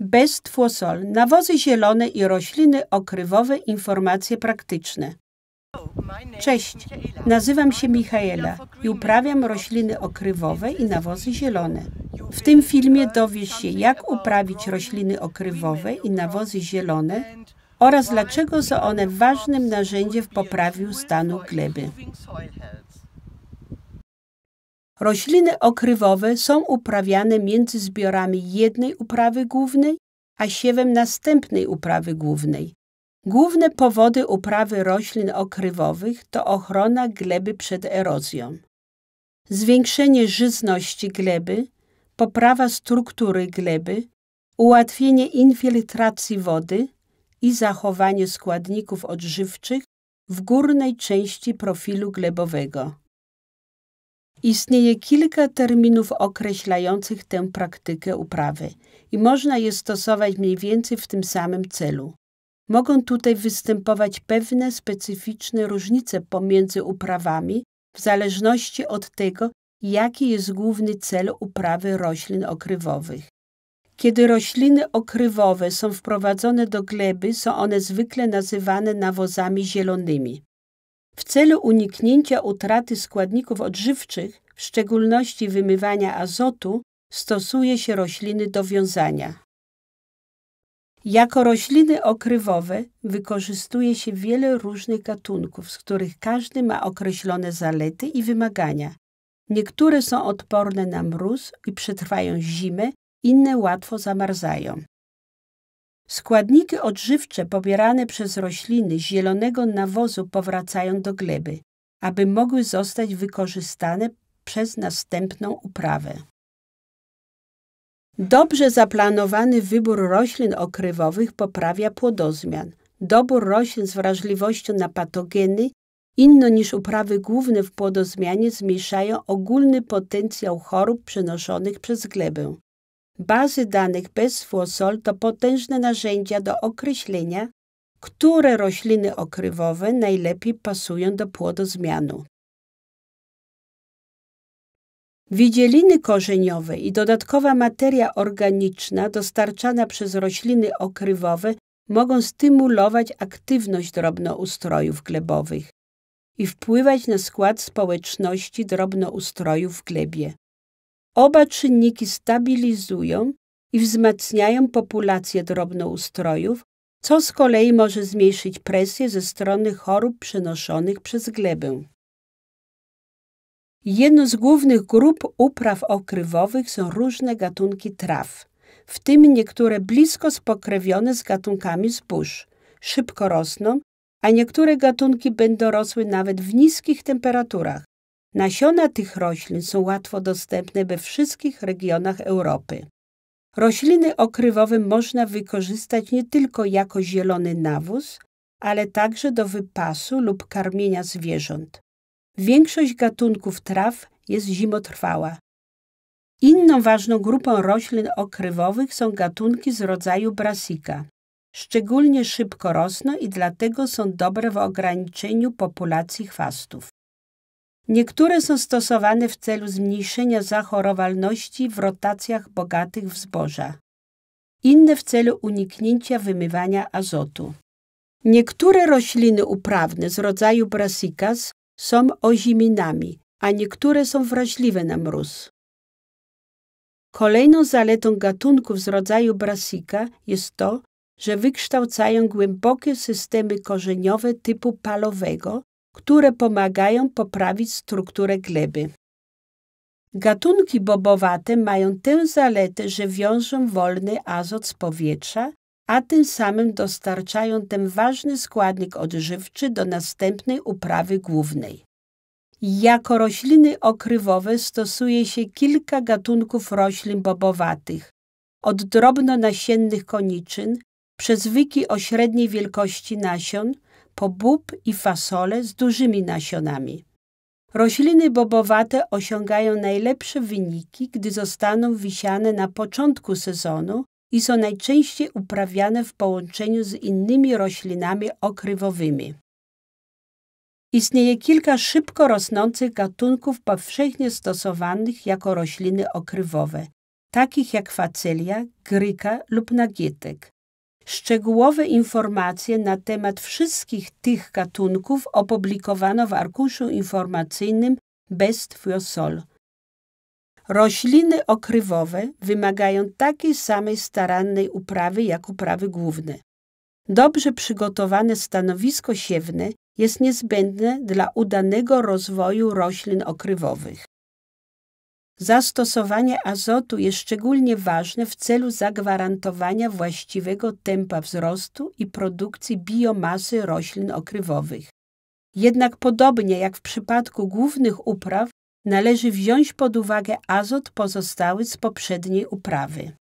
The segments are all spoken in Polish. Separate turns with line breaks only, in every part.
Bestfusol, nawozy zielone i rośliny okrywowe, informacje praktyczne. Cześć, nazywam się Michaela i uprawiam rośliny okrywowe i nawozy zielone. W tym filmie dowiesz się, jak uprawić rośliny okrywowe i nawozy zielone oraz dlaczego są one ważnym narzędziem w poprawiu stanu gleby. Rośliny okrywowe są uprawiane między zbiorami jednej uprawy głównej a siewem następnej uprawy głównej. Główne powody uprawy roślin okrywowych to ochrona gleby przed erozją, zwiększenie żyzności gleby, poprawa struktury gleby, ułatwienie infiltracji wody i zachowanie składników odżywczych w górnej części profilu glebowego. Istnieje kilka terminów określających tę praktykę uprawy i można je stosować mniej więcej w tym samym celu. Mogą tutaj występować pewne specyficzne różnice pomiędzy uprawami w zależności od tego, jaki jest główny cel uprawy roślin okrywowych. Kiedy rośliny okrywowe są wprowadzone do gleby, są one zwykle nazywane nawozami zielonymi. W celu uniknięcia utraty składników odżywczych, w szczególności wymywania azotu, stosuje się rośliny do wiązania. Jako rośliny okrywowe wykorzystuje się wiele różnych gatunków, z których każdy ma określone zalety i wymagania. Niektóre są odporne na mróz i przetrwają zimę, inne łatwo zamarzają. Składniki odżywcze pobierane przez rośliny z zielonego nawozu powracają do gleby, aby mogły zostać wykorzystane przez następną uprawę. Dobrze zaplanowany wybór roślin okrywowych poprawia płodozmian. Dobór roślin z wrażliwością na patogeny, inno niż uprawy główne w płodozmianie, zmniejszają ogólny potencjał chorób przenoszonych przez glebę. Bazy danych bez fosol to potężne narzędzia do określenia, które rośliny okrywowe najlepiej pasują do płodozmianu. Widzieliny korzeniowe i dodatkowa materia organiczna dostarczana przez rośliny okrywowe mogą stymulować aktywność drobnoustrojów glebowych i wpływać na skład społeczności drobnoustrojów w glebie. Oba czynniki stabilizują i wzmacniają populację drobnoustrojów, co z kolei może zmniejszyć presję ze strony chorób przenoszonych przez glebę. Jedną z głównych grup upraw okrywowych są różne gatunki traw, w tym niektóre blisko spokrewnione z gatunkami zbóż. Szybko rosną, a niektóre gatunki będą rosły nawet w niskich temperaturach, Nasiona tych roślin są łatwo dostępne we wszystkich regionach Europy. Rośliny okrywowe można wykorzystać nie tylko jako zielony nawóz, ale także do wypasu lub karmienia zwierząt. Większość gatunków traw jest zimotrwała. Inną ważną grupą roślin okrywowych są gatunki z rodzaju brasika. Szczególnie szybko rosną i dlatego są dobre w ograniczeniu populacji chwastów. Niektóre są stosowane w celu zmniejszenia zachorowalności w rotacjach bogatych w zboża, inne w celu uniknięcia wymywania azotu. Niektóre rośliny uprawne z rodzaju brassicas są oziminami, a niektóre są wrażliwe na mróz. Kolejną zaletą gatunków z rodzaju brassica jest to, że wykształcają głębokie systemy korzeniowe typu palowego, które pomagają poprawić strukturę gleby. Gatunki bobowate mają tę zaletę, że wiążą wolny azot z powietrza, a tym samym dostarczają ten ważny składnik odżywczy do następnej uprawy głównej. Jako rośliny okrywowe stosuje się kilka gatunków roślin bobowatych, od nasiennych koniczyn, przez wyki o średniej wielkości nasion – po bób i fasole z dużymi nasionami. Rośliny bobowate osiągają najlepsze wyniki, gdy zostaną wisiane na początku sezonu i są najczęściej uprawiane w połączeniu z innymi roślinami okrywowymi. Istnieje kilka szybko rosnących gatunków powszechnie stosowanych jako rośliny okrywowe, takich jak facelia, gryka lub nagietek. Szczegółowe informacje na temat wszystkich tych gatunków opublikowano w arkuszu informacyjnym Best Fiosol. Rośliny okrywowe wymagają takiej samej starannej uprawy jak uprawy główne. Dobrze przygotowane stanowisko siewne jest niezbędne dla udanego rozwoju roślin okrywowych. Zastosowanie azotu jest szczególnie ważne w celu zagwarantowania właściwego tempa wzrostu i produkcji biomasy roślin okrywowych. Jednak podobnie jak w przypadku głównych upraw, należy wziąć pod uwagę azot pozostały z poprzedniej uprawy.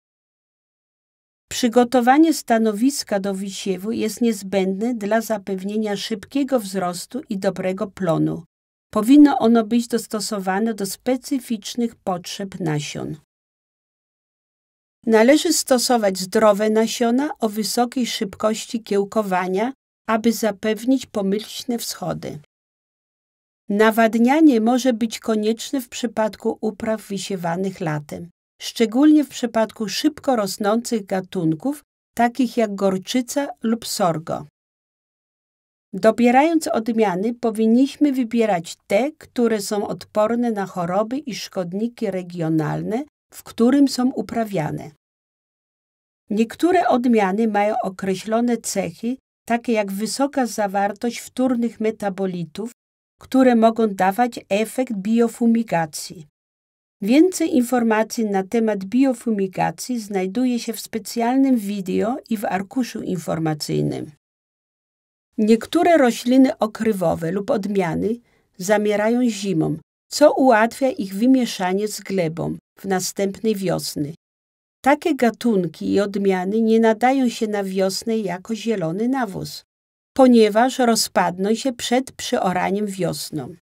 Przygotowanie stanowiska do wysiewu jest niezbędne dla zapewnienia szybkiego wzrostu i dobrego plonu. Powinno ono być dostosowane do specyficznych potrzeb nasion. Należy stosować zdrowe nasiona o wysokiej szybkości kiełkowania, aby zapewnić pomyślne wschody. Nawadnianie może być konieczne w przypadku upraw wysiewanych latem, szczególnie w przypadku szybko rosnących gatunków, takich jak gorczyca lub sorgo. Dobierając odmiany, powinniśmy wybierać te, które są odporne na choroby i szkodniki regionalne, w którym są uprawiane. Niektóre odmiany mają określone cechy, takie jak wysoka zawartość wtórnych metabolitów, które mogą dawać efekt biofumigacji. Więcej informacji na temat biofumigacji znajduje się w specjalnym wideo i w arkuszu informacyjnym. Niektóre rośliny okrywowe lub odmiany zamierają zimą, co ułatwia ich wymieszanie z glebą w następnej wiosny. Takie gatunki i odmiany nie nadają się na wiosnę jako zielony nawóz, ponieważ rozpadną się przed przyoraniem wiosną.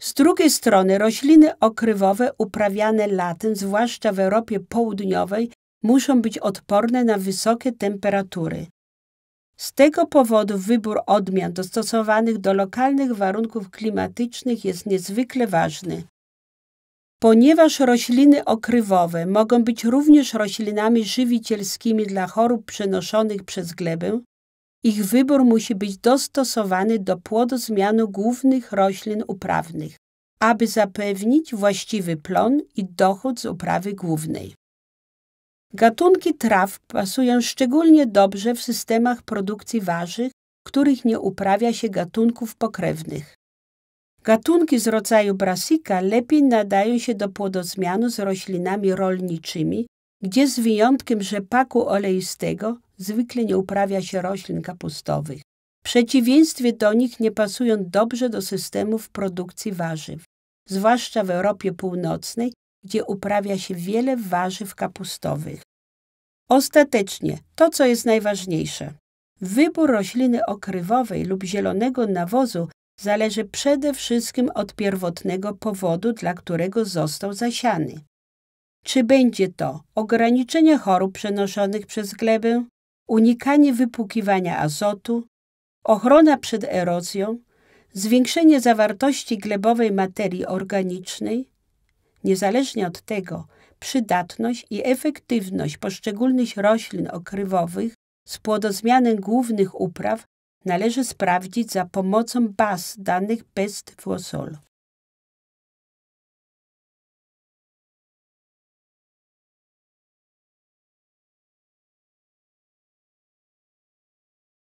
Z drugiej strony rośliny okrywowe uprawiane latem, zwłaszcza w Europie Południowej, muszą być odporne na wysokie temperatury. Z tego powodu wybór odmian dostosowanych do lokalnych warunków klimatycznych jest niezwykle ważny. Ponieważ rośliny okrywowe mogą być również roślinami żywicielskimi dla chorób przenoszonych przez glebę, ich wybór musi być dostosowany do płodozmianu głównych roślin uprawnych, aby zapewnić właściwy plon i dochód z uprawy głównej. Gatunki traw pasują szczególnie dobrze w systemach produkcji warzyw, których nie uprawia się gatunków pokrewnych. Gatunki z rodzaju brasika lepiej nadają się do płodozmianu z roślinami rolniczymi, gdzie z wyjątkiem rzepaku oleistego zwykle nie uprawia się roślin kapustowych. W przeciwieństwie do nich nie pasują dobrze do systemów produkcji warzyw. Zwłaszcza w Europie Północnej gdzie uprawia się wiele warzyw kapustowych. Ostatecznie, to co jest najważniejsze. Wybór rośliny okrywowej lub zielonego nawozu zależy przede wszystkim od pierwotnego powodu, dla którego został zasiany. Czy będzie to ograniczenie chorób przenoszonych przez glebę, unikanie wypukiwania azotu, ochrona przed erozją, zwiększenie zawartości glebowej materii organicznej, niezależnie od tego przydatność i efektywność poszczególnych roślin okrywowych z płodozmiany głównych upraw należy sprawdzić za pomocą baz danych pest fosol.